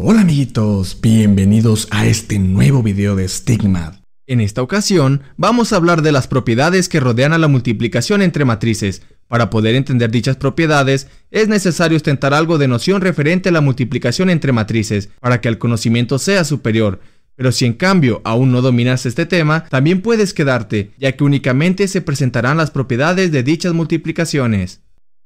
Hola amiguitos, bienvenidos a este nuevo video de Stigma. En esta ocasión, vamos a hablar de las propiedades que rodean a la multiplicación entre matrices. Para poder entender dichas propiedades, es necesario ostentar algo de noción referente a la multiplicación entre matrices, para que el conocimiento sea superior. Pero si en cambio aún no dominas este tema, también puedes quedarte, ya que únicamente se presentarán las propiedades de dichas multiplicaciones.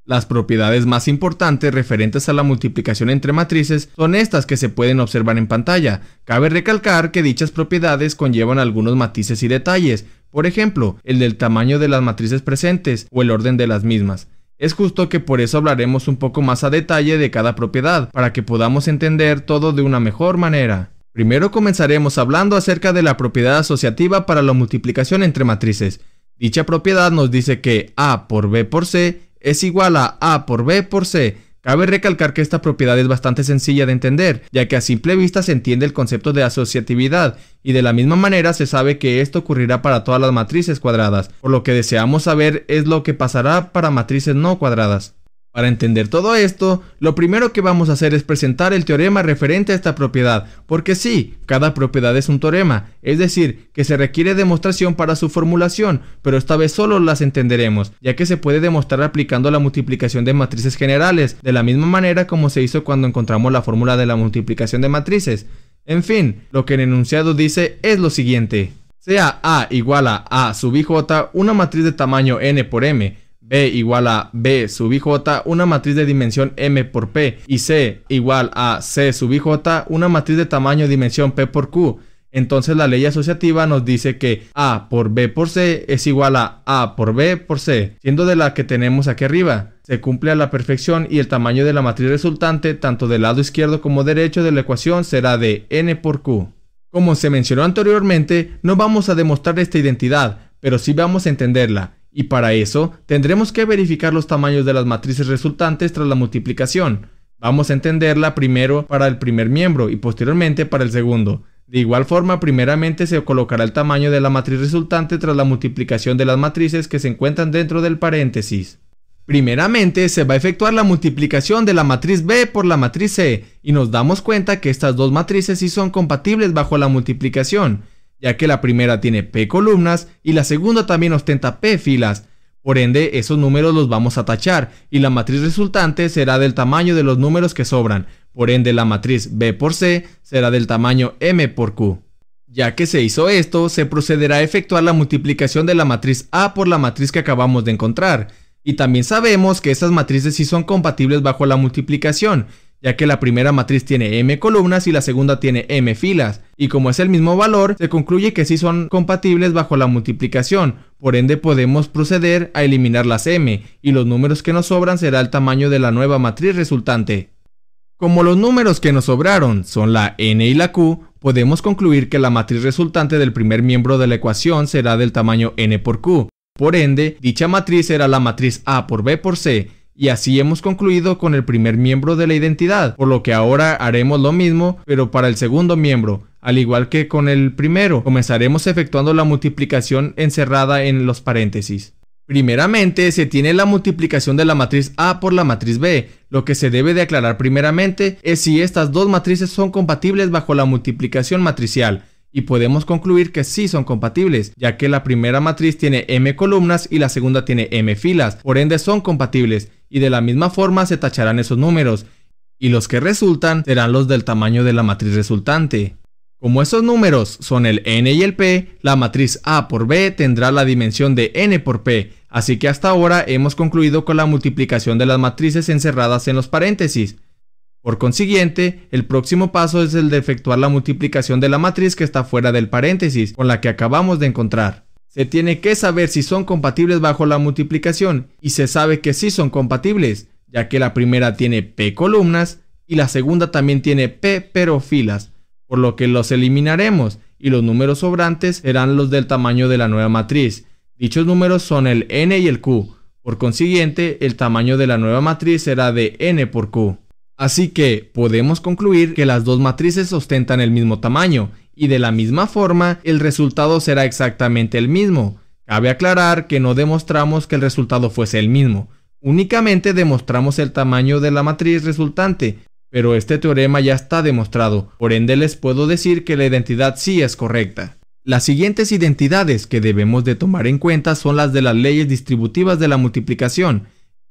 Las propiedades más importantes referentes a la multiplicación entre matrices son estas que se pueden observar en pantalla. Cabe recalcar que dichas propiedades conllevan algunos matices y detalles, por ejemplo, el del tamaño de las matrices presentes o el orden de las mismas. Es justo que por eso hablaremos un poco más a detalle de cada propiedad, para que podamos entender todo de una mejor manera. Primero comenzaremos hablando acerca de la propiedad asociativa para la multiplicación entre matrices. Dicha propiedad nos dice que A por B por C es igual a A por B por C. Cabe recalcar que esta propiedad es bastante sencilla de entender, ya que a simple vista se entiende el concepto de asociatividad, y de la misma manera se sabe que esto ocurrirá para todas las matrices cuadradas, por lo que deseamos saber es lo que pasará para matrices no cuadradas. Para entender todo esto, lo primero que vamos a hacer es presentar el teorema referente a esta propiedad, porque sí, cada propiedad es un teorema, es decir, que se requiere demostración para su formulación, pero esta vez solo las entenderemos, ya que se puede demostrar aplicando la multiplicación de matrices generales, de la misma manera como se hizo cuando encontramos la fórmula de la multiplicación de matrices. En fin, lo que el enunciado dice es lo siguiente. Sea A igual a A sub j una matriz de tamaño n por m, B igual a B sub J una matriz de dimensión M por P, y C igual a C sub J una matriz de tamaño dimensión P por Q. Entonces la ley asociativa nos dice que A por B por C es igual a A por B por C, siendo de la que tenemos aquí arriba. Se cumple a la perfección y el tamaño de la matriz resultante, tanto del lado izquierdo como derecho de la ecuación, será de N por Q. Como se mencionó anteriormente, no vamos a demostrar esta identidad, pero sí vamos a entenderla y para eso tendremos que verificar los tamaños de las matrices resultantes tras la multiplicación. Vamos a entenderla primero para el primer miembro y posteriormente para el segundo. De igual forma, primeramente se colocará el tamaño de la matriz resultante tras la multiplicación de las matrices que se encuentran dentro del paréntesis. Primeramente se va a efectuar la multiplicación de la matriz B por la matriz C y nos damos cuenta que estas dos matrices sí son compatibles bajo la multiplicación ya que la primera tiene P columnas y la segunda también ostenta P filas. Por ende, esos números los vamos a tachar y la matriz resultante será del tamaño de los números que sobran. Por ende, la matriz B por C será del tamaño M por Q. Ya que se hizo esto, se procederá a efectuar la multiplicación de la matriz A por la matriz que acabamos de encontrar. Y también sabemos que esas matrices sí son compatibles bajo la multiplicación, ya que la primera matriz tiene m columnas y la segunda tiene m filas, y como es el mismo valor, se concluye que sí son compatibles bajo la multiplicación, por ende podemos proceder a eliminar las m, y los números que nos sobran será el tamaño de la nueva matriz resultante. Como los números que nos sobraron son la n y la q, podemos concluir que la matriz resultante del primer miembro de la ecuación será del tamaño n por q, por ende, dicha matriz será la matriz A por B por C, y así hemos concluido con el primer miembro de la identidad, por lo que ahora haremos lo mismo, pero para el segundo miembro. Al igual que con el primero, comenzaremos efectuando la multiplicación encerrada en los paréntesis. Primeramente, se tiene la multiplicación de la matriz A por la matriz B. Lo que se debe de aclarar primeramente es si estas dos matrices son compatibles bajo la multiplicación matricial. Y podemos concluir que sí son compatibles, ya que la primera matriz tiene m columnas y la segunda tiene m filas, por ende son compatibles y de la misma forma se tacharán esos números, y los que resultan serán los del tamaño de la matriz resultante. Como esos números son el n y el p, la matriz A por B tendrá la dimensión de n por p, así que hasta ahora hemos concluido con la multiplicación de las matrices encerradas en los paréntesis. Por consiguiente, el próximo paso es el de efectuar la multiplicación de la matriz que está fuera del paréntesis, con la que acabamos de encontrar. Se tiene que saber si son compatibles bajo la multiplicación y se sabe que sí son compatibles, ya que la primera tiene P columnas y la segunda también tiene P pero filas, por lo que los eliminaremos y los números sobrantes serán los del tamaño de la nueva matriz. Dichos números son el n y el q, por consiguiente el tamaño de la nueva matriz será de n por q. Así que podemos concluir que las dos matrices ostentan el mismo tamaño y de la misma forma el resultado será exactamente el mismo. Cabe aclarar que no demostramos que el resultado fuese el mismo, únicamente demostramos el tamaño de la matriz resultante, pero este teorema ya está demostrado, por ende les puedo decir que la identidad sí es correcta. Las siguientes identidades que debemos de tomar en cuenta son las de las leyes distributivas de la multiplicación,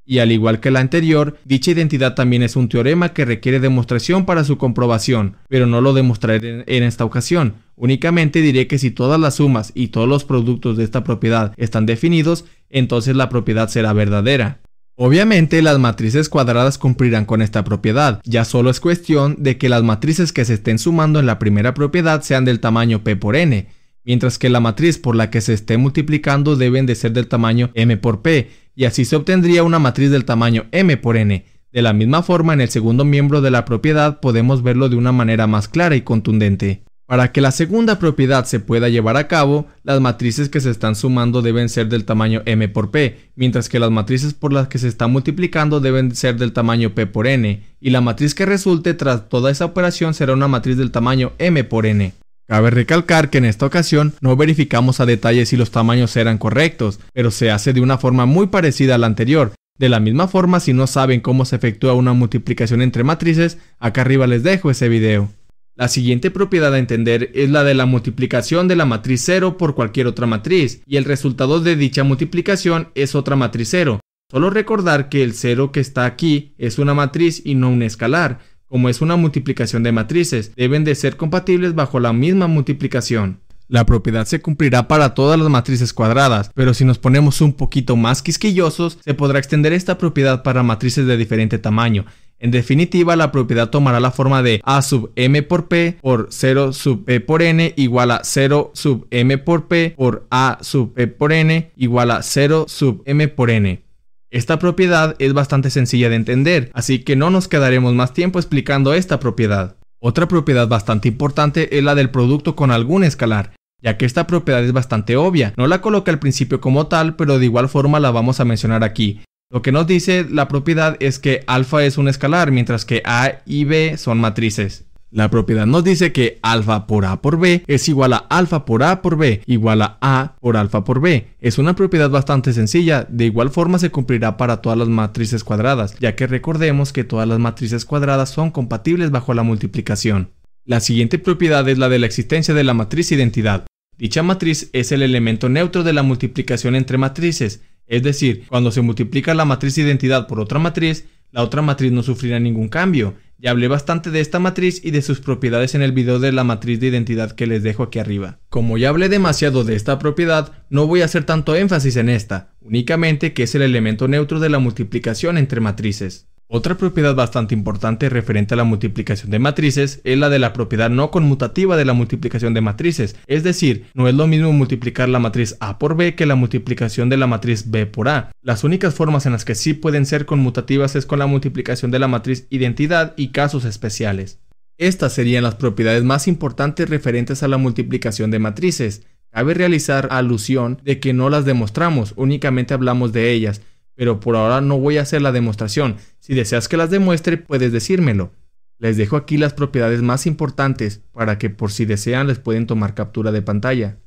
y al igual que la anterior, dicha identidad también es un teorema que requiere demostración para su comprobación, pero no lo demostraré en esta ocasión. Únicamente diré que si todas las sumas y todos los productos de esta propiedad están definidos, entonces la propiedad será verdadera. Obviamente las matrices cuadradas cumplirán con esta propiedad, ya solo es cuestión de que las matrices que se estén sumando en la primera propiedad sean del tamaño p por n, mientras que la matriz por la que se esté multiplicando deben de ser del tamaño m por p, y así se obtendría una matriz del tamaño m por n. De la misma forma, en el segundo miembro de la propiedad podemos verlo de una manera más clara y contundente. Para que la segunda propiedad se pueda llevar a cabo, las matrices que se están sumando deben ser del tamaño m por p, mientras que las matrices por las que se está multiplicando deben ser del tamaño p por n, y la matriz que resulte tras toda esa operación será una matriz del tamaño m por n. Cabe recalcar que en esta ocasión no verificamos a detalle si los tamaños eran correctos, pero se hace de una forma muy parecida a la anterior. De la misma forma, si no saben cómo se efectúa una multiplicación entre matrices, acá arriba les dejo ese video. La siguiente propiedad a entender es la de la multiplicación de la matriz 0 por cualquier otra matriz, y el resultado de dicha multiplicación es otra matriz 0. Solo recordar que el 0 que está aquí es una matriz y no un escalar, como es una multiplicación de matrices, deben de ser compatibles bajo la misma multiplicación. La propiedad se cumplirá para todas las matrices cuadradas, pero si nos ponemos un poquito más quisquillosos, se podrá extender esta propiedad para matrices de diferente tamaño. En definitiva, la propiedad tomará la forma de A sub m por p por 0 sub p e por n igual a 0 sub m por p por A sub p e por n igual a 0 sub m por n. Esta propiedad es bastante sencilla de entender, así que no nos quedaremos más tiempo explicando esta propiedad. Otra propiedad bastante importante es la del producto con algún escalar, ya que esta propiedad es bastante obvia, no la coloca al principio como tal, pero de igual forma la vamos a mencionar aquí. Lo que nos dice la propiedad es que alfa es un escalar, mientras que A y B son matrices. La propiedad nos dice que alfa por a por b es igual a alfa por a por b igual a a por alfa por b. Es una propiedad bastante sencilla, de igual forma se cumplirá para todas las matrices cuadradas, ya que recordemos que todas las matrices cuadradas son compatibles bajo la multiplicación. La siguiente propiedad es la de la existencia de la matriz identidad. Dicha matriz es el elemento neutro de la multiplicación entre matrices, es decir, cuando se multiplica la matriz identidad por otra matriz, la otra matriz no sufrirá ningún cambio, ya hablé bastante de esta matriz y de sus propiedades en el video de la matriz de identidad que les dejo aquí arriba. Como ya hablé demasiado de esta propiedad, no voy a hacer tanto énfasis en esta, únicamente que es el elemento neutro de la multiplicación entre matrices. Otra propiedad bastante importante referente a la multiplicación de matrices es la de la propiedad no conmutativa de la multiplicación de matrices, es decir, no es lo mismo multiplicar la matriz A por B que la multiplicación de la matriz B por A. Las únicas formas en las que sí pueden ser conmutativas es con la multiplicación de la matriz identidad y casos especiales. Estas serían las propiedades más importantes referentes a la multiplicación de matrices. Cabe realizar alusión de que no las demostramos, únicamente hablamos de ellas, pero por ahora no voy a hacer la demostración. Si deseas que las demuestre, puedes decírmelo. Les dejo aquí las propiedades más importantes para que por si desean les pueden tomar captura de pantalla.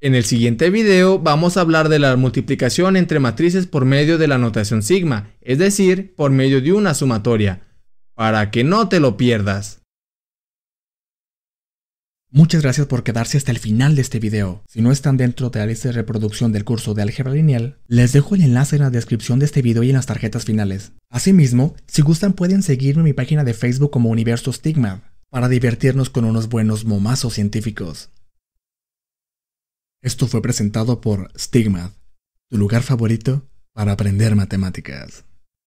En el siguiente video vamos a hablar de la multiplicación entre matrices por medio de la notación sigma, es decir, por medio de una sumatoria, para que no te lo pierdas. Muchas gracias por quedarse hasta el final de este video. Si no están dentro de la lista de reproducción del curso de álgebra lineal, les dejo el enlace en la descripción de este video y en las tarjetas finales. Asimismo, si gustan pueden seguirme en mi página de Facebook como Universo Stigma, para divertirnos con unos buenos momazos científicos. Esto fue presentado por Stigma, tu lugar favorito para aprender matemáticas.